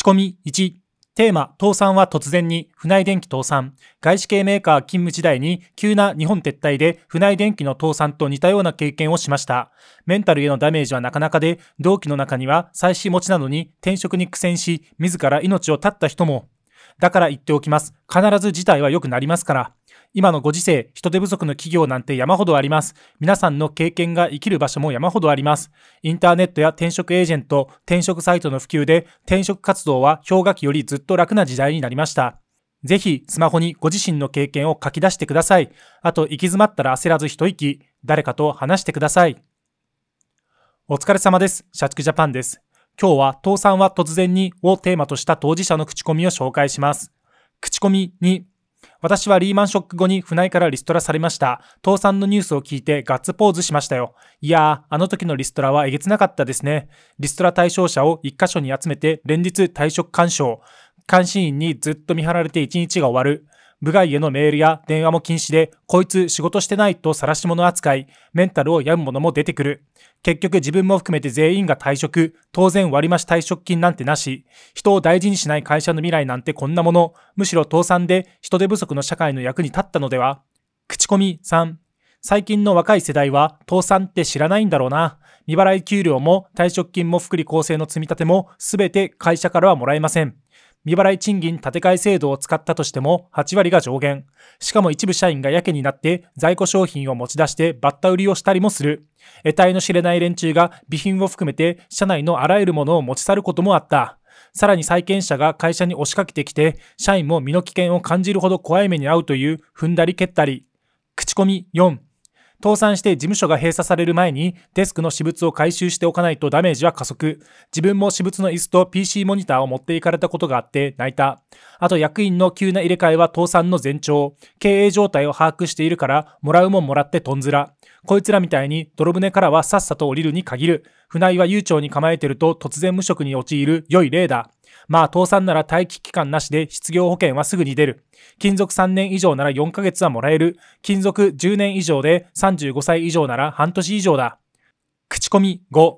仕込み1、テーマ、倒産は突然に、船井電機倒産。外資系メーカー勤務時代に、急な日本撤退で、船井電機の倒産と似たような経験をしました。メンタルへのダメージはなかなかで、同期の中には、妻子持ちなどに転職に苦戦し、自ら命を絶った人も。だから言っておきます。必ず事態は良くなりますから。今のご時世、人手不足の企業なんて山ほどあります。皆さんの経験が生きる場所も山ほどあります。インターネットや転職エージェント、転職サイトの普及で、転職活動は氷河期よりずっと楽な時代になりました。ぜひ、スマホにご自身の経験を書き出してください。あと、行き詰まったら焦らず一息、誰かと話してください。お疲れ様です。社畜ジャパンです。今日は、倒産は突然にをテーマとした当事者の口コミを紹介します。口コミに私はリーマンショック後に船井からリストラされました。倒産のニュースを聞いてガッツポーズしましたよ。いやー、あの時のリストラはえげつなかったですね。リストラ対象者を一箇所に集めて連日退職勧奨。監視員にずっと見張られて一日が終わる。部外へのメールや電話も禁止で、こいつ仕事してないと晒し者扱い、メンタルを病む者も出てくる。結局自分も含めて全員が退職、当然割増退職金なんてなし、人を大事にしない会社の未来なんてこんなもの、むしろ倒産で人手不足の社会の役に立ったのでは口コミ3。最近の若い世代は倒産って知らないんだろうな。未払い給料も退職金も福利厚生の積み立ても全て会社からはもらえません。未払い賃金立て替え制度を使ったとしても8割が上限。しかも一部社員がやけになって在庫商品を持ち出してバッタ売りをしたりもする。得体の知れない連中が備品を含めて社内のあらゆるものを持ち去ることもあった。さらに債権者が会社に押しかけてきて、社員も身の危険を感じるほど怖い目に遭うという踏んだり蹴ったり。口コミ4。倒産して事務所が閉鎖される前にデスクの私物を回収しておかないとダメージは加速。自分も私物の椅子と PC モニターを持っていかれたことがあって泣いた。あと役員の急な入れ替えは倒産の前兆。経営状態を把握しているから、もらうもんもらってとんずら。こいつらみたいに泥船からはさっさと降りるに限る。船井は悠長に構えてると突然無職に陥る良い例だ。まあ、倒産なら待機期間なしで失業保険はすぐに出る。勤続3年以上なら4ヶ月はもらえる。勤続10年以上で35歳以上なら半年以上だ。口コミ5。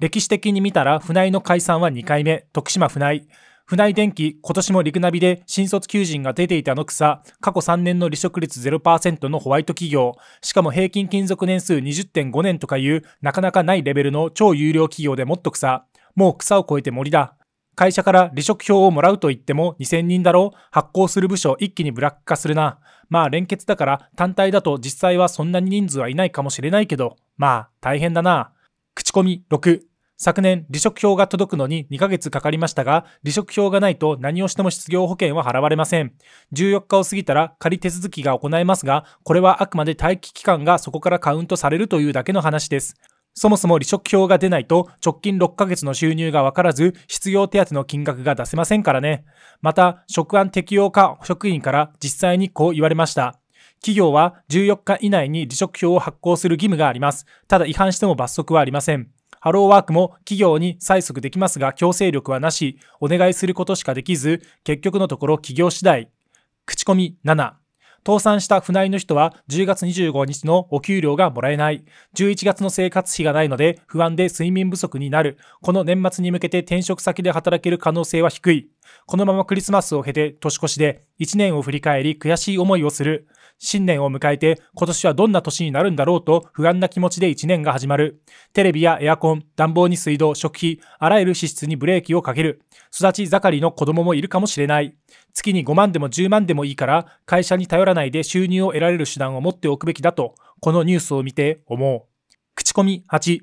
歴史的に見たら船井の解散は2回目。徳島船井。船井電機、今年もリグナビで新卒求人が出ていたの草、過去3年の離職率0%のホワイト企業、しかも平均勤続年数20.5年とかいう、なかなかないレベルの超有料企業でもっと草、もう草を越えて森だ。会社から離職票をもらうと言っても2000人だろう発行する部署一気にブラック化するな。まあ連結だから単体だと実際はそんなに人数はいないかもしれないけど、まあ大変だな。口コミ6。昨年離職票が届くのに2ヶ月かかりましたが、離職票がないと何をしても失業保険は払われません。14日を過ぎたら仮手続きが行えますが、これはあくまで待機期間がそこからカウントされるというだけの話です。そもそも離職票が出ないと直近6ヶ月の収入がわからず失業手当の金額が出せませんからね。また、職案適用課職員から実際にこう言われました。企業は14日以内に離職票を発行する義務があります。ただ違反しても罰則はありません。ハローワークも企業に催促できますが強制力はなし、お願いすることしかできず、結局のところ企業次第。口コミ7。倒産した船井の人は10月25日のお給料がもらえない。11月の生活費がないので不安で睡眠不足になる。この年末に向けて転職先で働ける可能性は低い。このままクリスマスを経て年越しで1年を振り返り悔しい思いをする。新年を迎えて今年はどんな年になるんだろうと不安な気持ちで1年が始まる。テレビやエアコン、暖房に水道、食費、あらゆる支出にブレーキをかける。育ち盛りの子供もいるかもしれない。月に5万でも10万でもいいから会社に頼らないで収入を得られる手段を持っておくべきだと、このニュースを見て思う。口コミ8。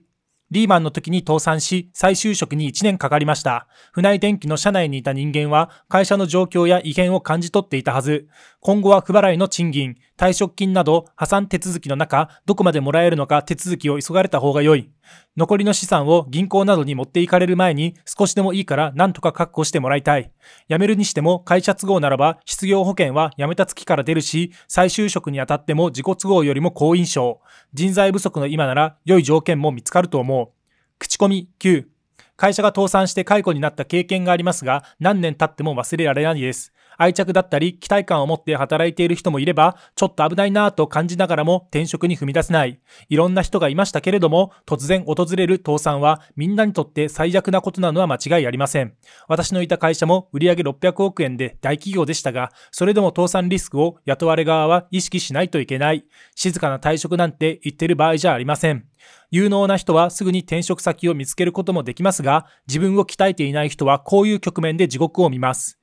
リーマンの時に倒産し、再就職に1年かかりました。船井電機の社内にいた人間は、会社の状況や異変を感じ取っていたはず。今後は不払いの賃金、退職金など破産手続きの中、どこまでもらえるのか手続きを急がれた方が良い。残りの資産を銀行などに持っていかれる前に少しでもいいから何とか確保してもらいたい。辞めるにしても会社都合ならば失業保険は辞めた月から出るし、再就職にあたっても自己都合よりも好印象。人材不足の今なら良い条件も見つかると思う。口コミ9。会社が倒産して解雇になった経験がありますが、何年経っても忘れられないです。愛着だったり期待感を持って働いている人もいれば、ちょっと危ないなぁと感じながらも転職に踏み出せない。いろんな人がいましたけれども、突然訪れる倒産はみんなにとって最悪なことなのは間違いありません。私のいた会社も売上600億円で大企業でしたが、それでも倒産リスクを雇われ側は意識しないといけない。静かな退職なんて言ってる場合じゃありません。有能な人はすぐに転職先を見つけることもできますが、自分を鍛えていない人はこういう局面で地獄を見ます。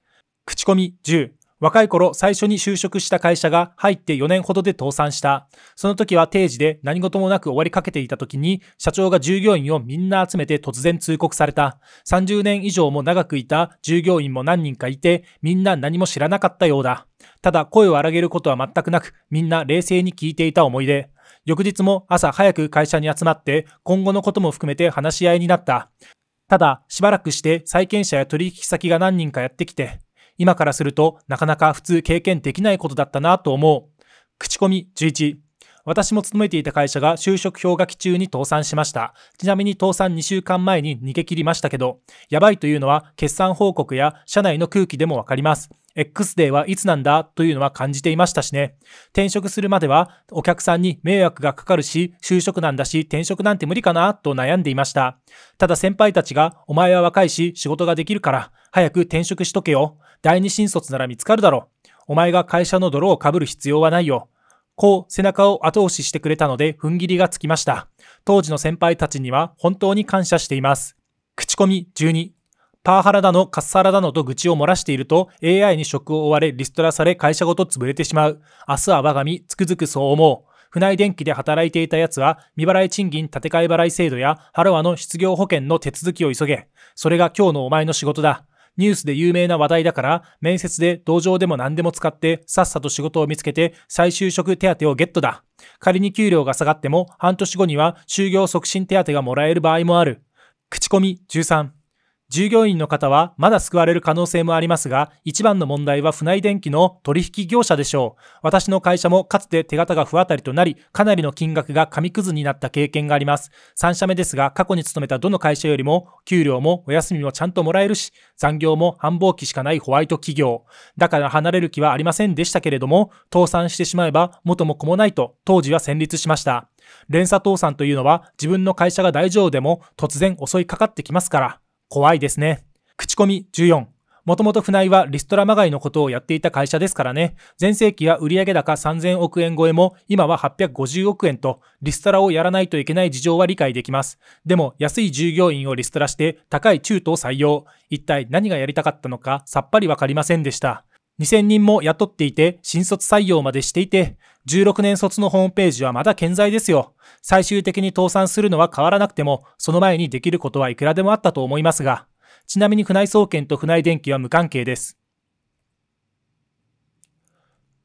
口コミ10若い頃最初に就職した会社が入って4年ほどで倒産した。その時は定時で何事もなく終わりかけていた時に社長が従業員をみんな集めて突然通告された。30年以上も長くいた従業員も何人かいてみんな何も知らなかったようだ。ただ声を荒げることは全くなくみんな冷静に聞いていた思い出。翌日も朝早く会社に集まって今後のことも含めて話し合いになった。ただ、しばらくして債権者や取引先が何人かやってきて、今からするとなかなか普通経験できないことだったなと思う。口コミ11。私も勤めていた会社が就職氷河期中に倒産しました。ちなみに倒産2週間前に逃げ切りましたけど、やばいというのは決算報告や社内の空気でもわかります。X デーはいつなんだというのは感じていましたしね。転職するまではお客さんに迷惑がかかるし、就職なんだし、転職なんて無理かなと悩んでいました。ただ先輩たちが、お前は若いし仕事ができるから、早く転職しとけよ。第二新卒なら見つかるだろお前が会社の泥をかぶる必要はないよ。こう背中を後押ししてくれたので踏ん切りがつきました。当時の先輩たちには本当に感謝しています。口コミ12パワハラだの、カッサラだのと愚痴を漏らしていると、AI に職を追われ、リストラされ、会社ごと潰れてしまう。明日は我が身、つくづくそう思う。船井電機で働いていた奴は、未払い賃金建て替え払い制度や、ハロワの失業保険の手続きを急げ。それが今日のお前の仕事だ。ニュースで有名な話題だから、面接で同情でも何でも使って、さっさと仕事を見つけて、再就職手当をゲットだ。仮に給料が下がっても、半年後には就業促進手当がもらえる場合もある。口コミ13。従業員の方はまだ救われる可能性もありますが、一番の問題は船井電機の取引業者でしょう。私の会社もかつて手形が不当たりとなり、かなりの金額が紙くずになった経験があります。三社目ですが、過去に勤めたどの会社よりも、給料もお休みもちゃんともらえるし、残業も繁忙期しかないホワイト企業。だから離れる気はありませんでしたけれども、倒産してしまえば元も子もないと、当時は戦慄しました。連鎖倒産というのは自分の会社が大丈夫でも突然襲いかかってきますから。怖いですね。口コミ14。もともと船井はリストラまがいのことをやっていた会社ですからね。前世紀は売上高3000億円超えも、今は850億円と、リストラをやらないといけない事情は理解できます。でも、安い従業員をリストラして、高い中途を採用。一体何がやりたかったのか、さっぱりわかりませんでした。2000人も雇っていて、新卒採用までしていて、16年卒のホームページはまだ健在ですよ。最終的に倒産するのは変わらなくても、その前にできることはいくらでもあったと思いますが、ちなみに宮内総研と宮内電機は無関係です。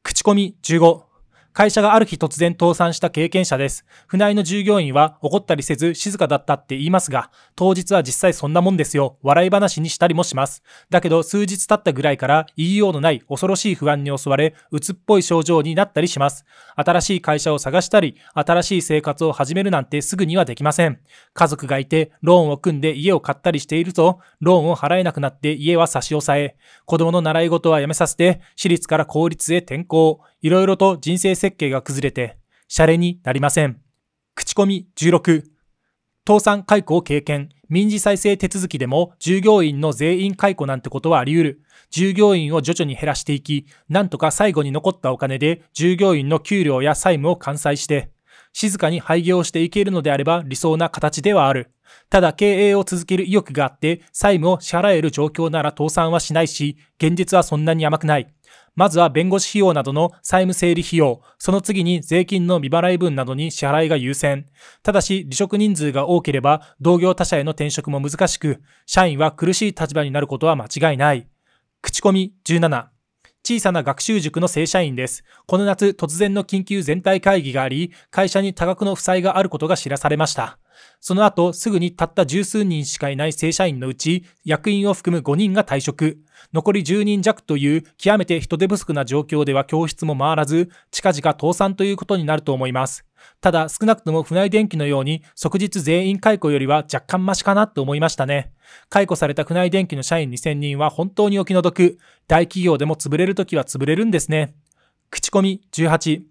口コミ15会社がある日突然倒産した経験者です。船井の従業員は怒ったりせず静かだったって言いますが、当日は実際そんなもんですよ。笑い話にしたりもします。だけど数日経ったぐらいから言いようのない恐ろしい不安に襲われ、鬱っぽい症状になったりします。新しい会社を探したり、新しい生活を始めるなんてすぐにはできません。家族がいて、ローンを組んで家を買ったりしていると、ローンを払えなくなって家は差し押さえ、子供の習い事はやめさせて、私立から公立へ転校、いろいろと人生設計が崩れて、シャレになりません。口コミ16。倒産解雇を経験。民事再生手続きでも従業員の全員解雇なんてことはあり得る。従業員を徐々に減らしていき、なんとか最後に残ったお金で従業員の給料や債務を完済して、静かに廃業していけるのであれば理想な形ではある。ただ経営を続ける意欲があって債務を支払える状況なら倒産はしないし、現実はそんなに甘くない。まずは弁護士費用などの債務整理費用、その次に税金の未払い分などに支払いが優先。ただし、離職人数が多ければ同業他社への転職も難しく、社員は苦しい立場になることは間違いない。口コミ17。小さな学習塾の正社員です。この夏、突然の緊急全体会議があり、会社に多額の負債があることが知らされました。その後、すぐにたった十数人しかいない正社員のうち、役員を含む5人が退職。残り10人弱という極めて人手不足な状況では教室も回らず、近々倒産ということになると思います。ただ、少なくとも船井電機のように、即日全員解雇よりは若干マシかなと思いましたね。解雇された船井電機の社員2000人は本当にお気の毒。大企業でも潰れるときは潰れるんですね。口コミ18。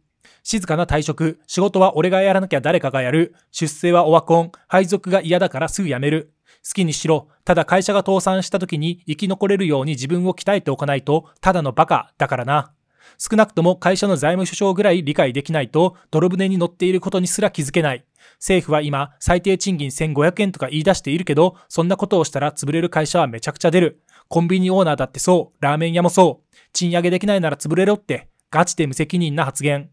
静かな退職、仕事は俺がやらなきゃ誰かがやる、出世はオワコン、配属が嫌だからすぐ辞める。好きにしろ。ただ会社が倒産した時に生き残れるように自分を鍛えておかないと、ただのバカだからな。少なくとも会社の財務諸省ぐらい理解できないと、泥船に乗っていることにすら気づけない。政府は今、最低賃金1500円とか言い出しているけど、そんなことをしたら潰れる会社はめちゃくちゃ出る。コンビニオーナーだってそう、ラーメン屋もそう。賃上げできないなら潰れろって、ガチで無責任な発言。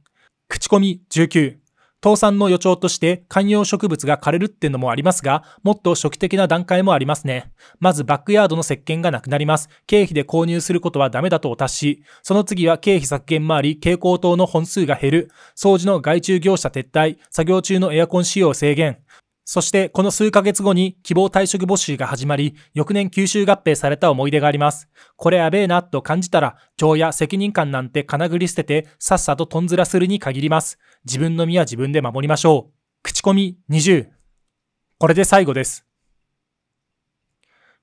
口コミ19倒産の予兆として観葉植物が枯れるってのもありますが、もっと初期的な段階もありますね。まずバックヤードの石鹸がなくなります。経費で購入することはダメだとお達し。その次は経費削減もあり、蛍光灯の本数が減る。掃除の外注業者撤退。作業中のエアコン使用制限。そしてこの数ヶ月後に希望退職募集が始まり、翌年吸収合併された思い出があります。これやべえなと感じたら、情や責任感なんて金繰り捨てて、さっさとトンズラするに限ります。自分の身は自分で守りましょう。口コミ20。これで最後です。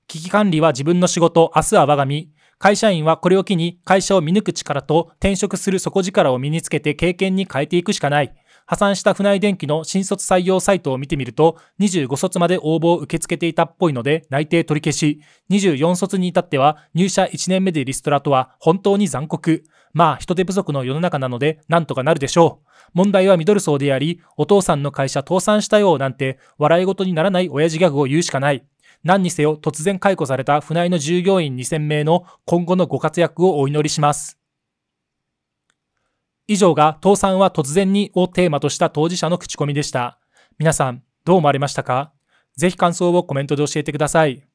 危機管理は自分の仕事、明日は我が身。会社員はこれを機に会社を見抜く力と転職する底力を身につけて経験に変えていくしかない。破産した船井電機の新卒採用サイトを見てみると、25卒まで応募を受け付けていたっぽいので内定取り消し、24卒に至っては入社1年目でリストラとは本当に残酷。まあ人手不足の世の中なのでなんとかなるでしょう。問題はミドル層であり、お父さんの会社倒産したよなんて笑い事にならない親父ギャグを言うしかない。何にせよ突然解雇された船井の従業員2000名の今後のご活躍をお祈りします。以上が倒産は突然にをテーマとした当事者の口コミでした。皆さん、どう思われましたかぜひ感想をコメントで教えてください。